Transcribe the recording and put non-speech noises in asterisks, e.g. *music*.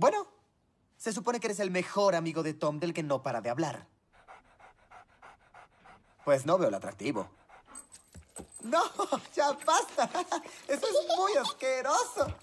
Bueno, se supone que eres el mejor amigo de Tom del que no para de hablar. Pues no veo el atractivo. No, *laughs* ya basta. Eso es muy asqueroso.